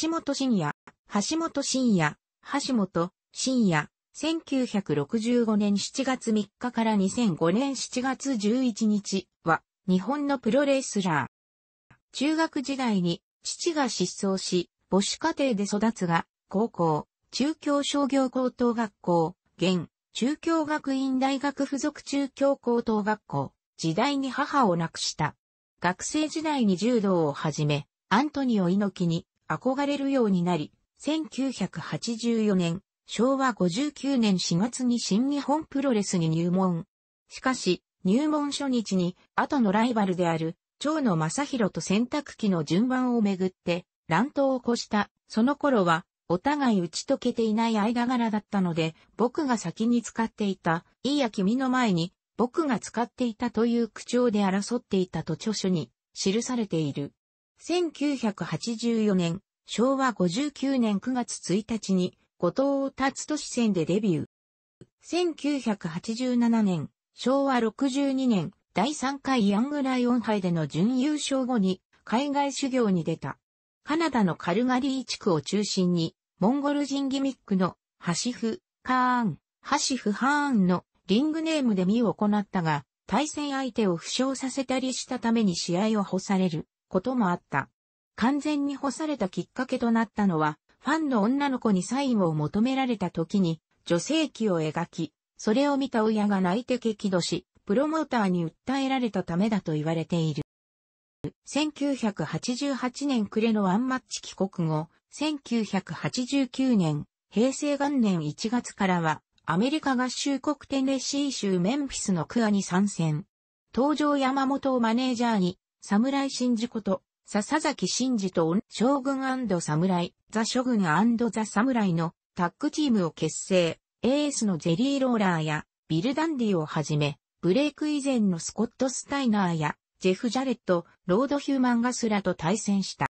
橋本信也、橋本信也、橋本信也、1965年7月3日から2005年7月11日は日本のプロレスラー。中学時代に父が失踪し、母子家庭で育つが、高校、中京商業高等学校、現、中京学院大学附属中京高等学校、時代に母を亡くした。学生時代に柔道を始め、アントニオ猪木に憧れるようになり、1984年、昭和59年4月に新日本プロレスに入門。しかし、入門初日に、後のライバルである、長野正宏と洗濯機の順番をめぐって、乱闘を起こした。その頃は、お互い打ち解けていない間柄だったので、僕が先に使っていた、いいや君の前に、僕が使っていたという口調で争っていたと著書に記されている。1984年、昭和59年9月1日に、後藤達都市線でデビュー。1987年、昭和62年、第3回ヤングライオン杯での準優勝後に、海外修行に出た。カナダのカルガリー地区を中心に、モンゴル人ギミックのハシフ、カーン、ハシフ・ハーンのリングネームで見を行ったが、対戦相手を負傷させたりしたために試合を干される。こともあった。完全に干されたきっかけとなったのは、ファンの女の子にサインを求められた時に、女性器を描き、それを見た親が泣いて激怒し、プロモーターに訴えられたためだと言われている。1988年暮れのワンマッチ帰国後、1989年、平成元年1月からは、アメリカ合衆国テネシー州メンフィスのクアに参戦。登場山本をマネージャーに、侍真ジこと、笹崎真ジと将軍侍、ザ諸軍ザ侍のタッグチームを結成、エースのゼリーローラーやビルダンディをはじめ、ブレイク以前のスコット・スタイナーやジェフ・ジャレット、ロード・ヒューマン・ガスラと対戦した。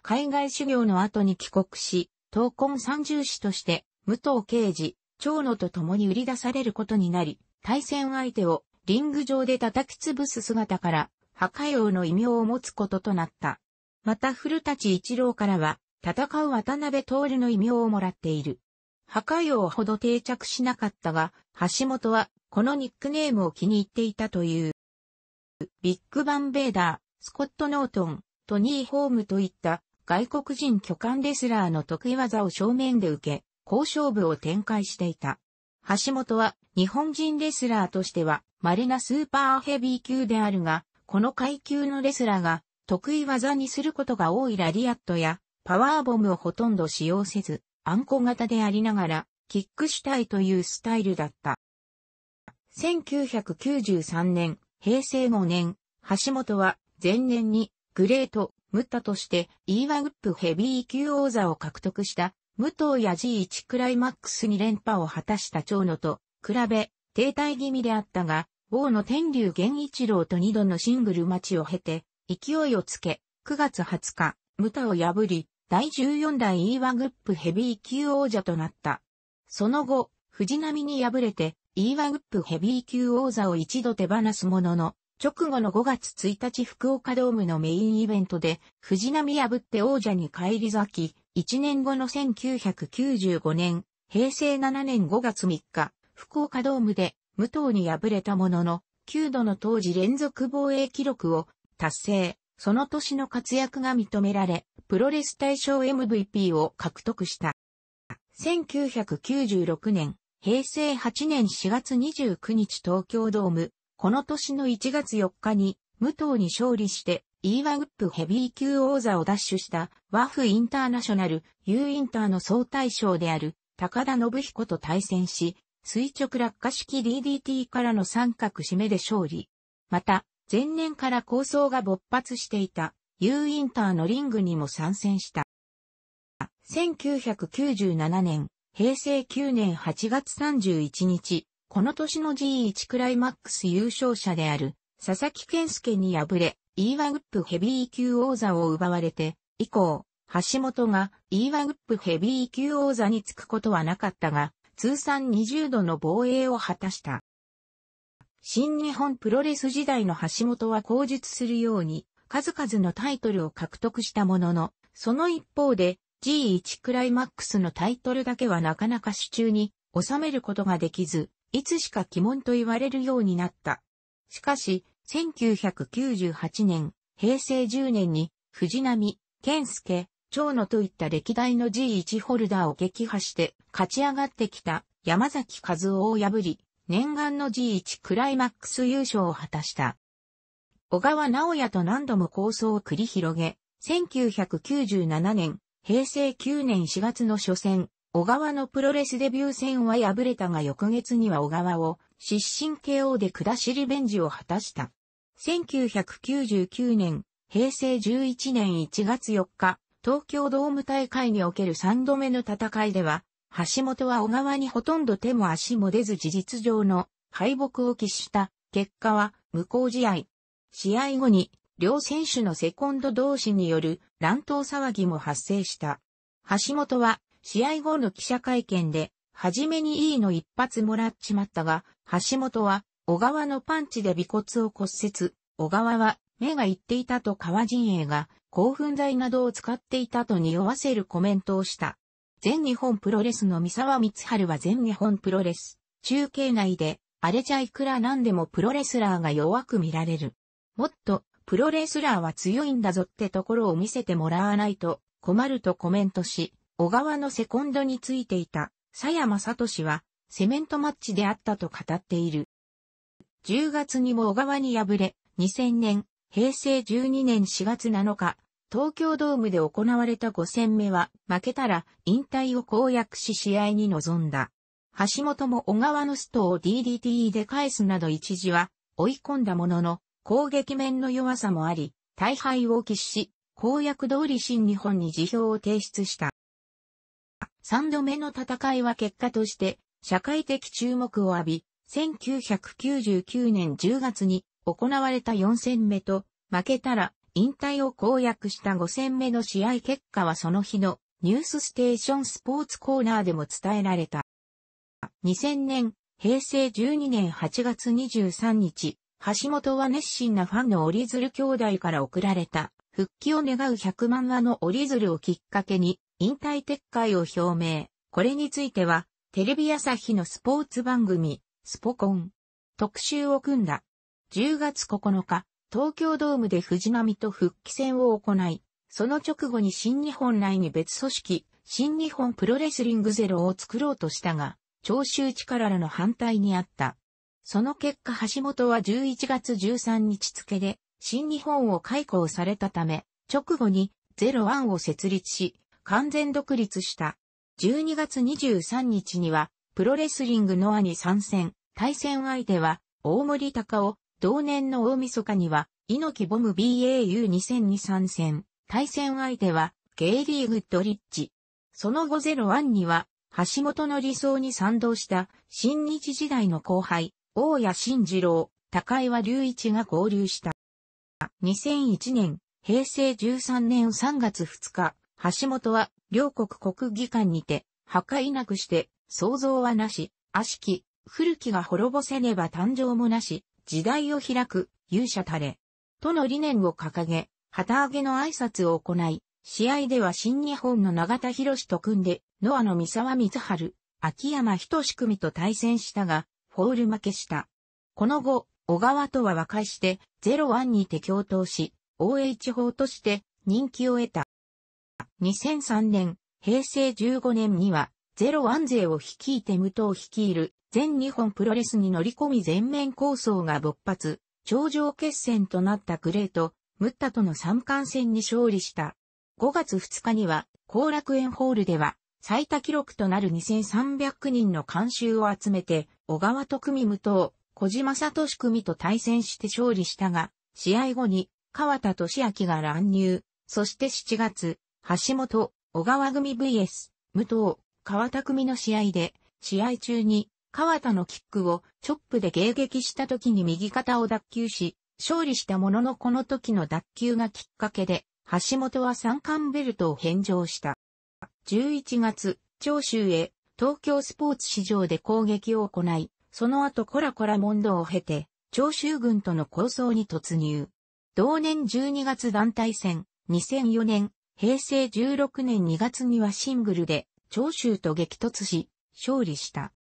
海外修行の後に帰国し、闘魂三重士として、武藤刑事、長野と共に売り出されることになり、対戦相手をリング上で叩き潰す姿から、破壊王の異名を持つこととなった。また古立一郎からは、戦う渡辺徹の異名をもらっている。破壊王ほど定着しなかったが、橋本はこのニックネームを気に入っていたという。ビッグバンベーダー、スコット・ノートン、トニー・ホームといった外国人巨漢レスラーの得意技を正面で受け、交勝負を展開していた。橋本は日本人レスラーとしては稀なスーパーヘビー級であるが、この階級のレスラーが得意技にすることが多いラリアットやパワーボムをほとんど使用せず、あんこ型でありながら、キック主体というスタイルだった。1993年、平成5年、橋本は前年にグレート、ムッタとして E1 グップヘビー級王座を獲得した武藤や G1 クライマックスに連覇を果たした長野と比べ停滞気味であったが王の天竜源一郎と二度のシングル待ちを経て、勢いをつけ、9月20日、ムタを破り、第14代 E1 グップヘビー級王者となった。その後、藤波に敗れて、E1 グップヘビー級王座を一度手放すものの、直後の5月1日福岡ドームのメインイベントで、藤波破って王者に返り咲き、1年後の1995年、平成7年5月3日、福岡ドームで武藤に敗れたものの、9度の当時連続防衛記録を達成、その年の活躍が認められ、プロレス大賞 MVP を獲得した。1996年、平成8年4月29日東京ドーム、この年の1月4日に、武藤に勝利して、イーワウップヘビー級王座を奪取した、ワフインターナショナル、U インターの総大将である、高田信彦と対戦し、垂直落下式 DDT からの三角締めで勝利。また、前年から構想が勃発していた U インターのリングにも参戦した。1997年、平成9年8月31日、この年の G1 クライマックス優勝者である佐々木健介に敗れ、E1 ワグップヘビー級王座を奪われて、以降、橋本が E1 ワグップヘビー級王座につくことはなかったが、通算20度の防衛を果たした。新日本プロレス時代の橋本は口述するように、数々のタイトルを獲得したものの、その一方で G1 クライマックスのタイトルだけはなかなか手中に収めることができず、いつしか鬼門と言われるようになった。しかし、1998年、平成10年に藤波、健介、蝶野といった歴代の G1 ホルダーを撃破して勝ち上がってきた山崎和夫を破り、念願の G1 クライマックス優勝を果たした。小川直也と何度も構想を繰り広げ、1997年、平成9年4月の初戦、小川のプロレスデビュー戦は敗れたが翌月には小川を失神 KO で下しリベンジを果たした。1999年、平成11年1月4日、東京ドーム大会における3度目の戦いでは、橋本は小川にほとんど手も足も出ず事実上の敗北を喫した結果は無効試合。試合後に両選手のセコンド同士による乱闘騒ぎも発生した。橋本は試合後の記者会見で、はじめに E の一発もらっちまったが、橋本は小川のパンチで尾骨を骨折、小川は名が言っていたと川陣営が興奮剤などを使っていたと匂わせるコメントをした。全日本プロレスの三沢光春は全日本プロレス、中継内で、荒れちゃいくらなんでもプロレスラーが弱く見られる。もっと、プロレスラーは強いんだぞってところを見せてもらわないと困るとコメントし、小川のセコンドについていた、佐山聡は、セメントマッチであったと語っている。10月にも小川に敗れ、2000年、平成12年4月7日、東京ドームで行われた5戦目は、負けたら引退を公約し試合に臨んだ。橋本も小川のストを DDT で返すなど一時は追い込んだものの、攻撃面の弱さもあり、大敗を喫し、公約通り新日本に辞表を提出した。3度目の戦いは結果として、社会的注目を浴び、1999年10月に行われた4戦目と、負けたら引退を公約した5戦目の試合結果はその日のニュースステーションスポーツコーナーでも伝えられた。2000年、平成12年8月23日、橋本は熱心なファンの折り鶴兄弟から贈られた、復帰を願う100万話の折り鶴をきっかけに、引退撤回を表明。これについては、テレビ朝日のスポーツ番組、スポコン、特集を組んだ。10月9日、東京ドームで藤波と復帰戦を行い、その直後に新日本内に別組織、新日本プロレスリングゼロを作ろうとしたが、長州力らの反対にあった。その結果橋本は11月13日付で、新日本を解雇されたため、直後にゼロワンを設立し、完全独立した。12月23日には、プロレスリングノアに参戦、対戦相手は、大森隆夫、同年の大晦日には、猪木ボム BAU2002 参戦。対戦相手は、ゲイリー・グッドリッチ。その後01には、橋本の理想に賛同した新日時代の後輩、大谷慎次郎、高岩隆一が合流した。2001年、平成13年3月2日、橋本は両国国技館にて、破壊なくして、創造はなし、悪しき、古きが滅ぼせねば誕生もなし、時代を開く、勇者たれ。との理念を掲げ、旗揚げの挨拶を行い、試合では新日本の永田博士と組んで、ノアの三沢光春、秋山仕組と対戦したが、フォール負けした。この後、小川とは和解して、ゼロワンにて共闘し、OH 法として人気を得た。2003年、平成15年には、ゼロワン勢を率いて無党率いる全日本プロレスに乗り込み全面構想が勃発、頂上決戦となったグレート、ムッタとの三冠戦に勝利した。5月2日には、後楽園ホールでは、最多記録となる2300人の監修を集めて、小川と組無党、小島聡組と対戦して勝利したが、試合後に、川田俊明が乱入、そして7月、橋本、小川組 VS、無党、川田組の試合で、試合中に川田のキックをチョップで迎撃した時に右肩を脱臼し、勝利したもののこの時の脱臼がきっかけで、橋本は三冠ベルトを返上した。11月、長州へ東京スポーツ市場で攻撃を行い、その後コラコラ問答を経て、長州軍との構想に突入。同年12月団体戦、2004年、平成16年2月にはシングルで、長州と激突し、勝利した。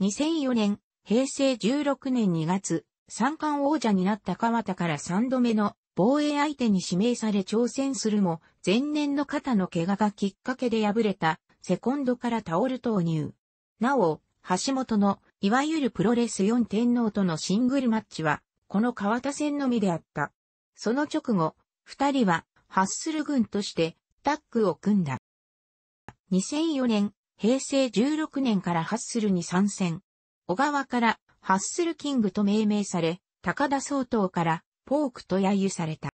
2004年、平成16年2月、三冠王者になった川田から3度目の防衛相手に指名され挑戦するも、前年の肩の怪我がきっかけで敗れた、セコンドからタオル投入。なお、橋本の、いわゆるプロレス4天皇とのシングルマッチは、この川田戦のみであった。その直後、二人は、ハッスル軍として、タッグを組んだ。2004年、平成16年からハッスルに参戦。小川からハッスルキングと命名され、高田総統からポークと揶揄された。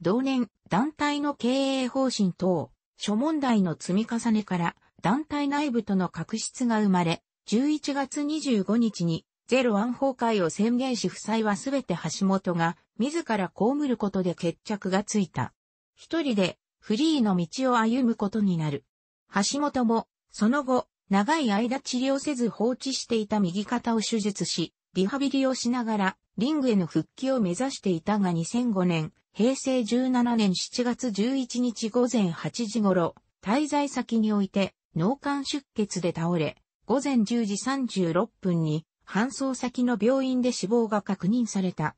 同年、団体の経営方針等、諸問題の積み重ねから団体内部との確執が生まれ、11月25日にゼロ案崩壊を宣言し負債はすべて橋本が自ら被ることで決着がついた。一人でフリーの道を歩むことになる。橋本も、その後、長い間治療せず放置していた右肩を手術し、リハビリをしながら、リングへの復帰を目指していたが2005年、平成17年7月11日午前8時頃、滞在先において、脳幹出血で倒れ、午前10時36分に、搬送先の病院で死亡が確認された。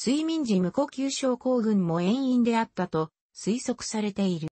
睡眠時無呼吸症候群も遠因であったと推測されている。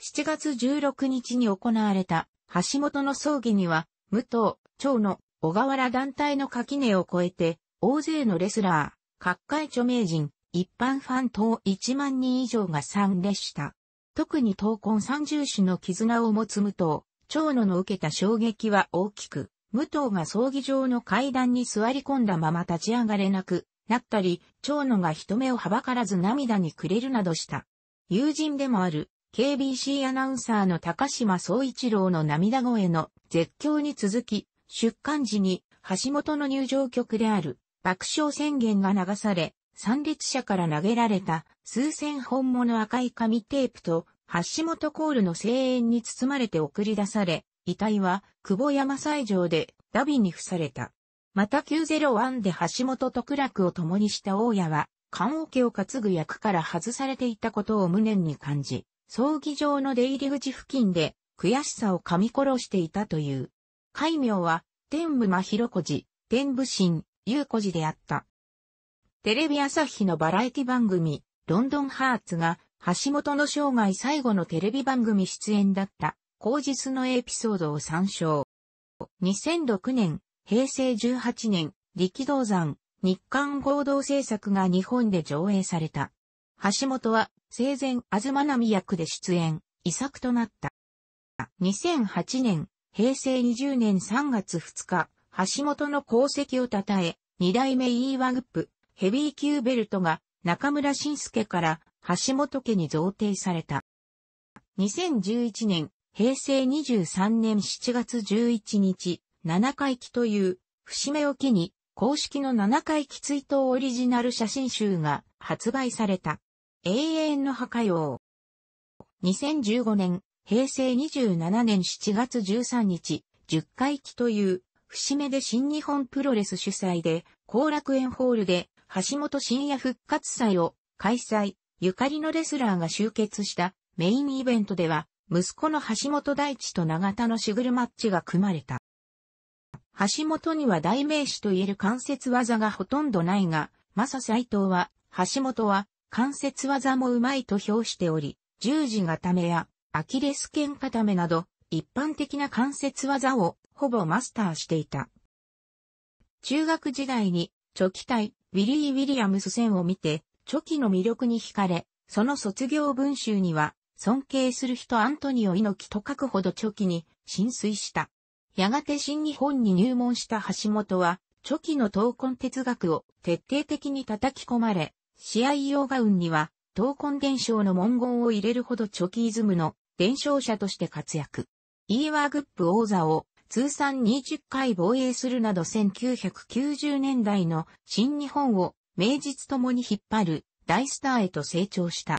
7月16日に行われた橋本の葬儀には、武藤、長野、小河原団体の垣根を越えて、大勢のレスラー、各界著名人、一般ファン等1万人以上が参列した。特に闘魂三重種の絆を持つ武藤、長野の受けた衝撃は大きく、武藤が葬儀場の階段に座り込んだまま立ち上がれなくなったり、長野が人目をはばからず涙にくれるなどした。友人でもある KBC アナウンサーの高島総一郎の涙声の絶叫に続き、出刊時に橋本の入場曲である爆笑宣言が流され、参列者から投げられた数千本もの赤い紙テープと橋本コールの声援に包まれて送り出され、遺体は久保山斎城でダビに付された。また901で橋本と苦楽を共にした大家は、勘桶家を担ぐ役から外されていたことを無念に感じ、葬儀場の出入り口付近で悔しさを噛み殺していたという。戒名は、天武真広子寺、天武神、優子寺であった。テレビ朝日のバラエティ番組、ロンドンハーツが、橋本の生涯最後のテレビ番組出演だった、後日のエピソードを参照。2006年、平成18年、力道山、日韓合同制作が日本で上映された。橋本は生前東波役で出演、遺作となった。2008年、平成20年3月2日、橋本の功績を称え、二代目 E ワグップ、ヘビー級ベルトが中村晋介から橋本家に贈呈された。2011年、平成23年7月11日、七回忌という節目を機に公式の七回忌追悼オリジナル写真集が発売された。永遠の破壊王。2015年、平成27年7月13日、10回忌という、節目で新日本プロレス主催で、後楽園ホールで、橋本深夜復活祭を開催、ゆかりのレスラーが集結したメインイベントでは、息子の橋本大地と長田のシグルマッチが組まれた。橋本には代名詞と言える関節技がほとんどないが、マサ斎藤は、橋本は関節技もうまいと評しており、十字固めやアキレス腱固めなど、一般的な関節技をほぼマスターしていた。中学時代に、チョキ対ウィリー・ウィリアムス戦を見て、チョキの魅力に惹かれ、その卒業文集には、尊敬する人アントニオ猪木と書くほどチョキに浸水した。やがて新日本に入門した橋本は、チョキの闘魂哲学を徹底的に叩き込まれ、試合用ガウンには、闘魂伝承の文言を入れるほどチョキイズムの伝承者として活躍。イーワーグップ王座を通算20回防衛するなど1990年代の新日本を名実ともに引っ張る大スターへと成長した。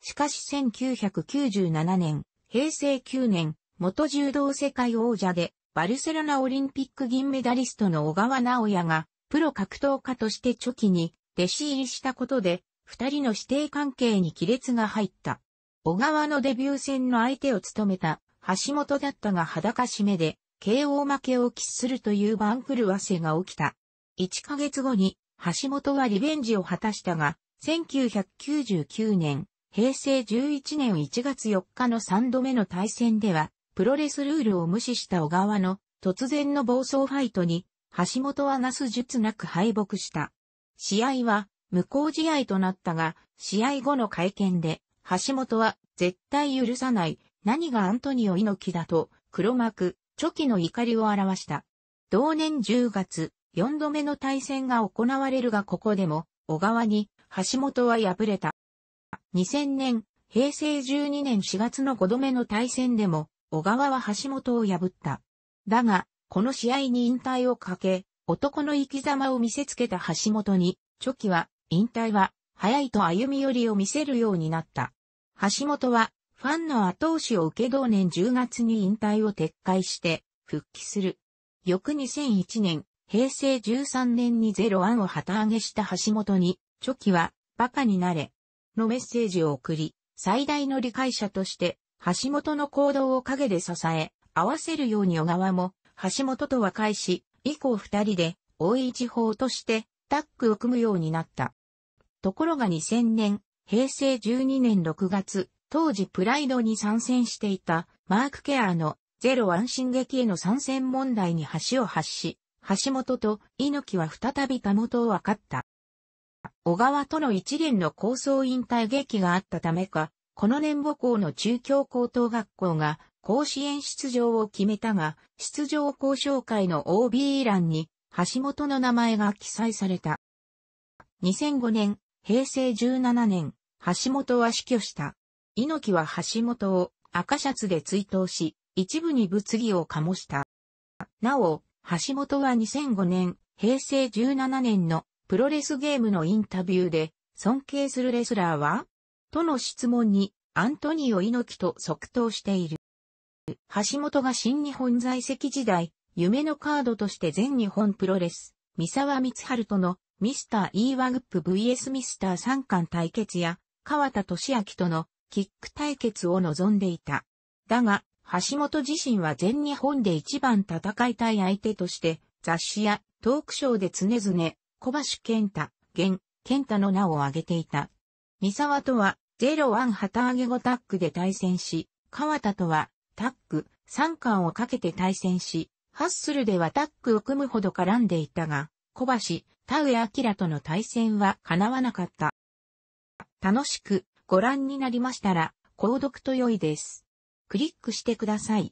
しかし1997年、平成9年、元柔道世界王者でバルセロナオリンピック銀メダリストの小川直也がプロ格闘家としてチョキに弟子入りしたことで、二人の師弟関係に亀裂が入った。小川のデビュー戦の相手を務めた橋本だったが裸締めで、KO 負けを喫するという番狂わせが起きた。1ヶ月後に、橋本はリベンジを果たしたが、1999年、平成11年1月4日の3度目の対戦では、プロレスルールを無視した小川の突然の暴走ファイトに、橋本はなす術なく敗北した。試合は無効試合となったが、試合後の会見で、橋本は絶対許さない、何がアントニオ猪木だと、黒幕、チョキの怒りを表した。同年10月、4度目の対戦が行われるがここでも、小川に、橋本は敗れた。2000年、平成12年4月の5度目の対戦でも、小川は橋本を破った。だが、この試合に引退をかけ、男の生き様を見せつけた橋本に、チョキは、引退は、早いと歩み寄りを見せるようになった。橋本は、ファンの後押しを受け同年10月に引退を撤回して、復帰する。翌2001年、平成13年にゼロワンを旗揚げした橋本に、チョキは、バカになれ、のメッセージを送り、最大の理解者として、橋本の行動を陰で支え、合わせるように小川も、橋本と和解し、以降二人で、大井地方として、タッグを組むようになった。ところが2000年、平成12年6月、当時プライドに参戦していた、マーク・ケアのゼロ安心劇への参戦問題に橋を発し、橋本と猪木は再びたもとを分かった。小川との一連の構想引退劇があったためか、この年母校の中京高等学校が甲子園出場を決めたが、出場交渉会の OB 欄に橋本の名前が記載された。2005年、平成17年、橋本は死去した。猪木は橋本を赤シャツで追悼し、一部に物議を醸した。なお、橋本は2005年、平成17年のプロレスゲームのインタビューで、尊敬するレスラーはとの質問に、アントニオ猪木と即答している。橋本が新日本在籍時代、夢のカードとして全日本プロレス、三沢光春とのミスター E ワグップ VS ミスター三冠対決や、川田俊明とのキック対決を望んでいた。だが、橋本自身は全日本で一番戦いたい相手として、雑誌やトークショーで常々、小橋健太、現、健太の名を挙げていた。三沢とは、ゼロワン旗揚げ後タッグで対戦し、川田とは、タッグ、3巻をかけて対戦し、ハッスルではタッグを組むほど絡んでいたが、小橋、田上明との対戦は叶わなかった。楽しくご覧になりましたら、購読と良いです。クリックしてください。